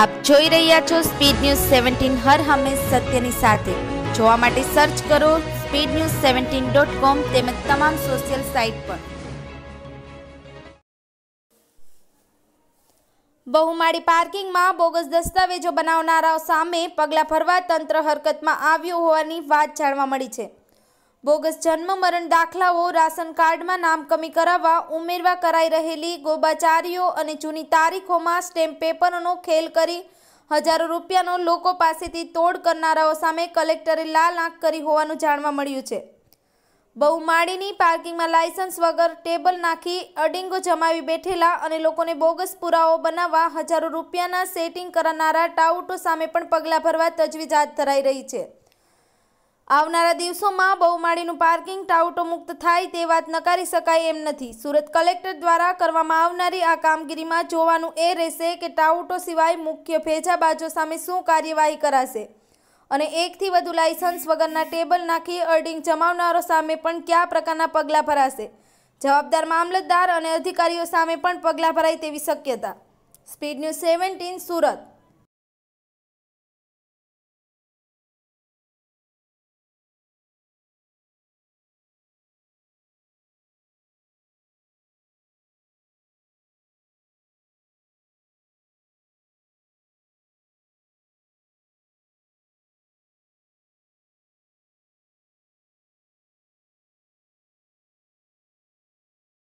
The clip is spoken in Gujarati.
આપ જોઈ રહ્યા છો સ્પીડ ન્યૂઝ સેવન્ટીન હર હંમેશ સત્યની સાથે જોવા માટે સર્ચ કરો speed news seventeen dot com તેમજ તમામ સોશિયલ સાઇટ પર બહુમાળી પાર્કિંગમાં બોગસ દસ્તાવેજો બનાવનારાઓ સામે પગલાં ભરવા તંત્ર હરકતમાં આવ્યું હોવાની વાત જાણવા મળી છે બોગસ જન્મ મરણ દાખલાઓ રાશન કાર્ડમાં નામ કમી કરાવવા ઉમેરવા કરાઈ રહેલી ગોબાચારીઓ અને જૂની તારીખોમાં સ્ટેમ્પ પેપરોનો ખેલ કરી હજારો રૂપિયાનો લોકો પાસેથી તોડ કરનારાઓ સામે કલેક્ટરે લાલ આંખ કરી હોવાનું જાણવા મળ્યું છે બહુ માળીની પાર્કિંગમાં લાયસન્સ વગર ટેબલ નાખી અડિંગો જમાવી બેઠેલા અને લોકોને બોગસ પુરાવો બનાવવા હજારો રૂપિયાના સેટિંગ કરનારા ટાઉટો સામે પણ પગલાં ભરવા તજવીજ હાથ ધરાઈ રહી છે આવનારા દિવસોમાં બહુમાળીનું પાર્કિંગ ટાઉટો મુક્ત થાય તે વાત નકારી શકાય એમ નથી સુરત કલેક્ટર દ્વારા કરવામાં આવનારી આ કામગીરીમાં જોવાનું એ રહેશે કે ટાઉટો સિવાય મુખ્ય ભેજા ભેજાબાજો સામે શું કાર્યવાહી કરાશે અને એકથી વધુ લાયસન્સ વગરના ટેબલ નાખી અર્ડિંગ જમાવનારો સામે પણ કયા પ્રકારના પગલાં ભરાશે જવાબદાર મામલતદાર અને અધિકારીઓ સામે પણ પગલાં ભરાય તેવી શક્યતા સ્પીડ ન્યૂઝ સેવન્ટીન સુરત